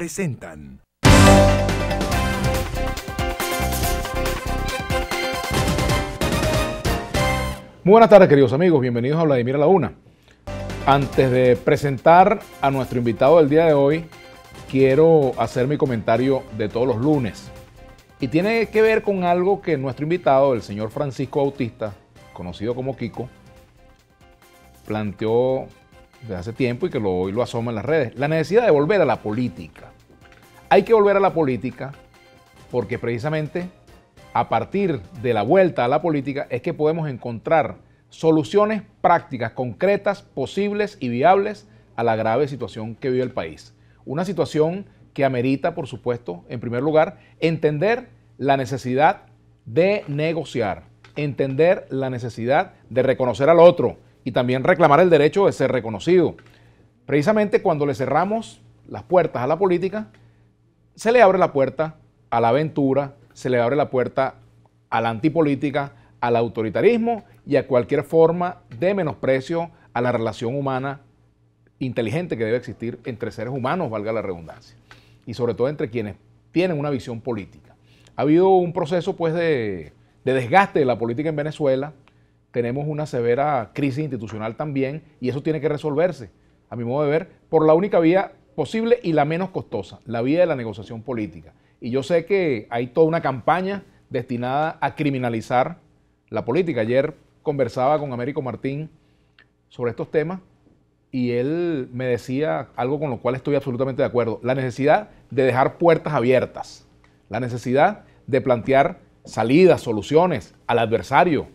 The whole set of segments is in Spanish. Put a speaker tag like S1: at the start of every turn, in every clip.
S1: presentan. Muy buenas tardes, queridos amigos. Bienvenidos a Vladimir a la Una. Antes de presentar a nuestro invitado del día de hoy, quiero hacer mi comentario de todos los lunes. Y tiene que ver con algo que nuestro invitado, el señor Francisco Bautista, conocido como Kiko, planteó desde hace tiempo y que lo, hoy lo asoma en las redes. La necesidad de volver a la política. Hay que volver a la política porque precisamente a partir de la vuelta a la política es que podemos encontrar soluciones prácticas, concretas, posibles y viables a la grave situación que vive el país. Una situación que amerita, por supuesto, en primer lugar, entender la necesidad de negociar, entender la necesidad de reconocer al otro, y también reclamar el derecho de ser reconocido. Precisamente cuando le cerramos las puertas a la política, se le abre la puerta a la aventura, se le abre la puerta a la antipolítica, al autoritarismo y a cualquier forma de menosprecio a la relación humana inteligente que debe existir entre seres humanos, valga la redundancia, y sobre todo entre quienes tienen una visión política. Ha habido un proceso pues de, de desgaste de la política en Venezuela, tenemos una severa crisis institucional también y eso tiene que resolverse, a mi modo de ver, por la única vía posible y la menos costosa, la vía de la negociación política. Y yo sé que hay toda una campaña destinada a criminalizar la política. Ayer conversaba con Américo Martín sobre estos temas y él me decía algo con lo cual estoy absolutamente de acuerdo, la necesidad de dejar puertas abiertas, la necesidad de plantear salidas, soluciones al adversario,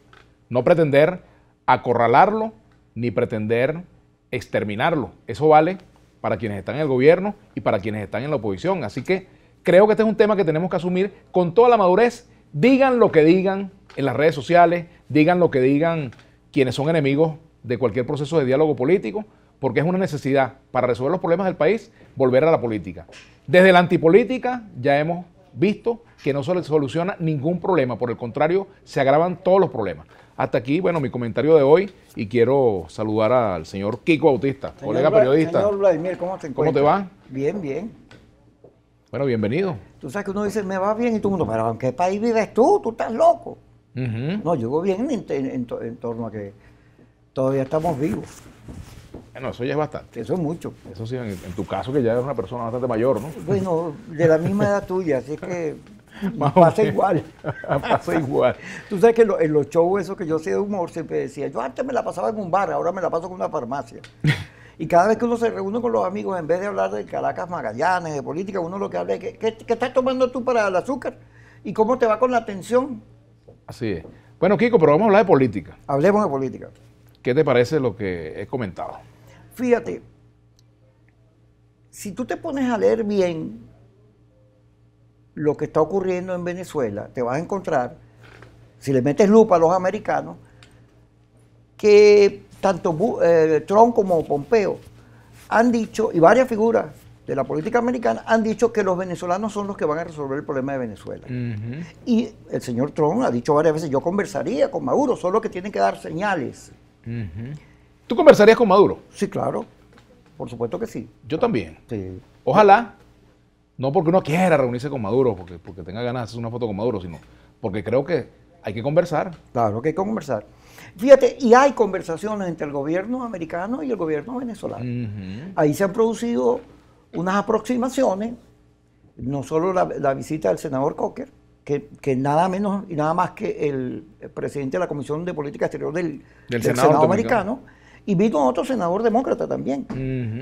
S1: no pretender acorralarlo ni pretender exterminarlo. Eso vale para quienes están en el gobierno y para quienes están en la oposición. Así que creo que este es un tema que tenemos que asumir con toda la madurez. Digan lo que digan en las redes sociales, digan lo que digan quienes son enemigos de cualquier proceso de diálogo político, porque es una necesidad para resolver los problemas del país volver a la política. Desde la antipolítica ya hemos visto que no se soluciona ningún problema, por el contrario, se agravan todos los problemas. Hasta aquí, bueno, mi comentario de hoy y quiero saludar al señor Kiko Bautista, colega periodista. Señor
S2: Vladimir, ¿cómo te encuentras? ¿Cómo te va? Bien, bien. Bueno, bienvenido. Tú sabes que uno dice, me va bien y todo el mundo, pero ¿en qué país vives tú? Tú estás loco. No, yo vivo bien en, torno a que todavía estamos vivos. Bueno,
S1: eso ya es bastante. Eso es mucho. Eso sí, en, tu caso que ya eres una persona bastante mayor, ¿no?
S2: Bueno, de la misma edad tuya, así que pasa igual. pasa igual. Tú sabes que en, los shows, eso que yo hacía de humor, siempre decía, yo antes me la pasaba en un bar, ahora me la paso con una farmacia. Y cada vez que uno se reúne con los amigos, en vez de hablar de Caracas Magallanes, de política, uno lo que habla es, ¿qué, estás tomando tú para el azúcar? ¿Y cómo te va con la atención?
S1: Así es. Bueno, Kiko, pero vamos a hablar de política. Hablemos de política. ¿Qué te parece lo que he comentado?
S2: Fíjate, si tú te pones a leer bien lo que está ocurriendo en Venezuela, te vas a encontrar, si le metes lupa a los americanos, que tanto eh, Trump como Pompeo han dicho, y varias figuras de la política americana, han dicho que los venezolanos son los que van a resolver el problema de Venezuela. Y el señor Trump ha dicho varias veces, yo conversaría con Maduro, solo que tienen que dar señales. ¿Tú conversarías con Maduro? Sí, claro. Por supuesto que sí. Yo también. Sí. Ojalá
S1: no porque uno quiera reunirse con Maduro, porque, porque tenga ganas de hacer una foto con Maduro, sino porque creo
S2: que hay que conversar. Claro, que hay que conversar. Fíjate, y hay conversaciones entre el gobierno americano y el gobierno venezolano. Ahí se han producido unas aproximaciones, no solo la, visita del senador Cocker, que, nada menos y nada más que el presidente de la Comisión de Política Exterior del,
S1: del, Senado, americano
S2: y vi con otro senador demócrata también,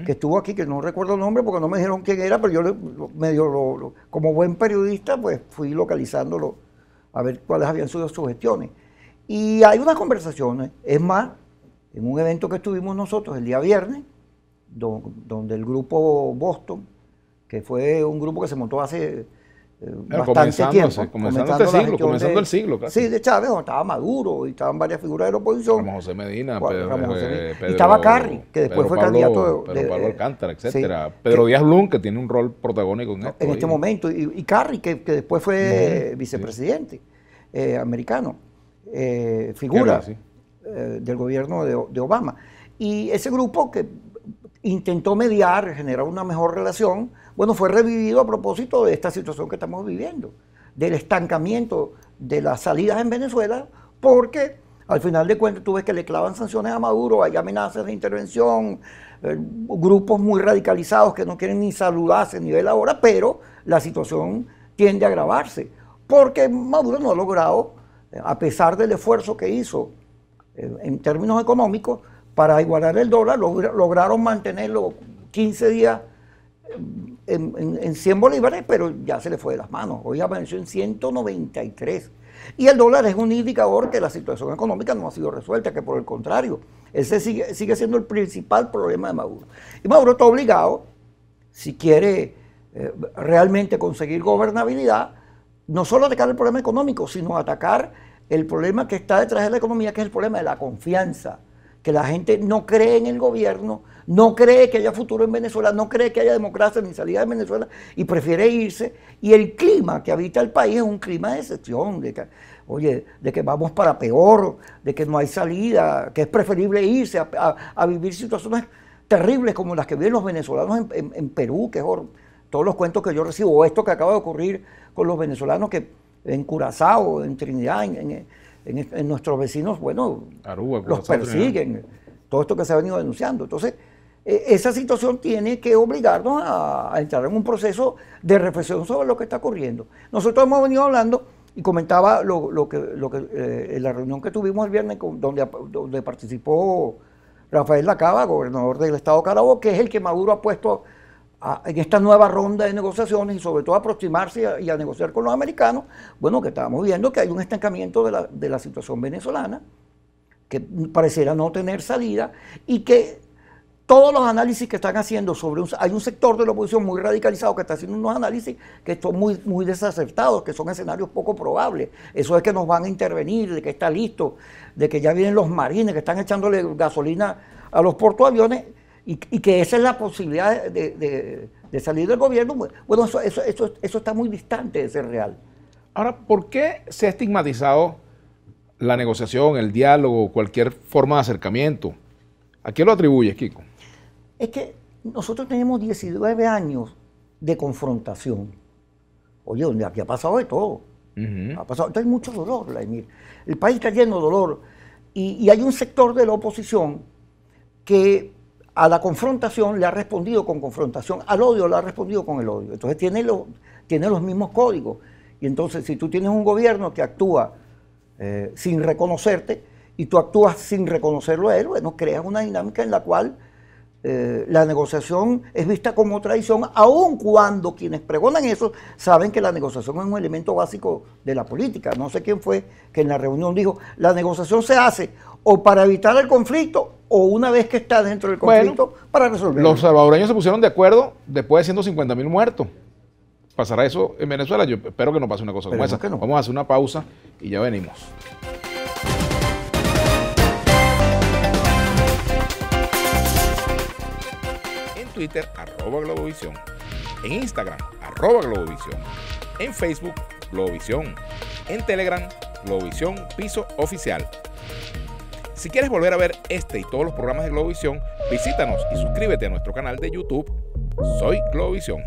S2: que estuvo aquí, que no recuerdo el nombre porque no me dijeron quién era, pero yo me como buen periodista, pues fui localizándolo a ver cuáles habían sido sus gestiones. Y hay unas conversaciones, es más, en un evento que estuvimos nosotros el día viernes, donde el grupo Boston, que fue un grupo que se montó hace eh, bastante tiempo. Comenzando, este siglo, comenzando el siglo. Sí, de Chávez, donde estaba Maduro y estaban varias figuras de la oposición. Ramón José Medina, Pedro, eh, y estaba Carri, que después fue candidato de, Pedro Pablo Alcántara, etcétera. Pedro
S1: Díaz Blum, que tiene un rol protagónico en esto. En este
S2: momento. Y, y Carri, que, que, después fue vicepresidente eh, americano, figura del gobierno de Obama. Y ese grupo que intentó mediar, generar una mejor relación, bueno, fue revivido a propósito de esta situación que estamos viviendo, del estancamiento de las salidas en Venezuela, porque al final de cuentas tú ves que le clavan sanciones a Maduro, hay amenazas de intervención, eh, grupos muy radicalizados que no quieren ni saludarse ni nivel ahora, pero la situación tiende a agravarse, porque Maduro no ha logrado, eh, a pesar del esfuerzo que hizo eh, en términos económicos, para igualar el dólar, lograron mantenerlo 15 días eh, en, 100 bolívares, pero ya se le fue de las manos. Hoy apareció en 193. Y el dólar es un indicador que la situación económica no ha sido resuelta, que por el contrario, ese sigue, siendo el principal problema de Maduro. Y Maduro está obligado, si quiere eh, realmente conseguir gobernabilidad, no solo atacar el problema económico, sino atacar el problema que está detrás de la economía, que es el problema de la confianza que la gente no cree en el gobierno, no cree que haya futuro en Venezuela, no cree que haya democracia ni salida de Venezuela y prefiere irse. Y el clima que habita el país es un clima de excepción, de que, oye, de que vamos para peor, de que no hay salida, que es preferible irse a, vivir situaciones terribles como las que viven los venezolanos en, Perú, que es todos los cuentos que yo recibo, o esto que acaba de ocurrir con los venezolanos que en Curazao, en Trinidad, en en, nuestros vecinos, bueno, los persiguen. Todo esto que se ha venido denunciando. Entonces, eh, esa situación tiene que obligarnos a, entrar en un proceso de reflexión sobre lo que está ocurriendo. Nosotros hemos venido hablando y comentaba lo, que, lo que en eh, la reunión que tuvimos el viernes donde, donde participó Rafael Lacaba, gobernador del estado de Carabobo, que es el que Maduro ha puesto en esta nueva ronda de negociaciones y sobre todo aproximarse y a negociar con los americanos, bueno, que estábamos viendo que hay un estancamiento de la, situación venezolana, que pareciera no tener salida y que todos los análisis que están haciendo sobre un, hay un sector de la oposición muy radicalizado que está haciendo unos análisis que son muy, muy desacertados, que son escenarios poco probables. Eso es que nos van a intervenir, de que está listo, de que ya vienen los marines, que están echándole gasolina a los portoaviones y, que esa es la posibilidad de, salir del gobierno, bueno, eso, está muy distante de ser real. Ahora, ¿por qué se ha
S1: estigmatizado la negociación, el diálogo, cualquier forma de acercamiento? ¿A qué lo atribuyes, Kiko?
S2: Es que nosotros tenemos 19 años de confrontación. Oye, donde aquí ha pasado de todo. ha pasado, entonces hay mucho dolor, Vladimir. El país está lleno de dolor. y hay un sector de la oposición que a la confrontación le ha respondido con confrontación, al odio le ha respondido con el odio. Entonces tiene, tiene los mismos códigos. Y entonces si tú tienes un gobierno que actúa eh, sin reconocerte y tú actúas sin reconocerlo a él, bueno, creas una dinámica en la cual eh, la negociación es vista como traición, aun cuando quienes pregonan eso saben que la negociación es un elemento básico de la política. No sé quién fue que en la reunión dijo, la negociación se hace o para evitar el conflicto o una vez que está dentro del conflicto para resolverlo. Los
S1: salvadoreños se pusieron de acuerdo después de 150 mil muertos. ¿Pasará eso en Venezuela? Yo espero que no pase una cosa como esa. Vamos a hacer una pausa y ya venimos. En Twitter, arroba Globovisión. En Instagram, arroba Globovisión. En Facebook, Globovisión. En Telegram, Globovisión Piso Oficial. Si quieres volver a ver este y todos los programas de Globovisión, visítanos y suscríbete a nuestro canal de YouTube. Soy Globovisión.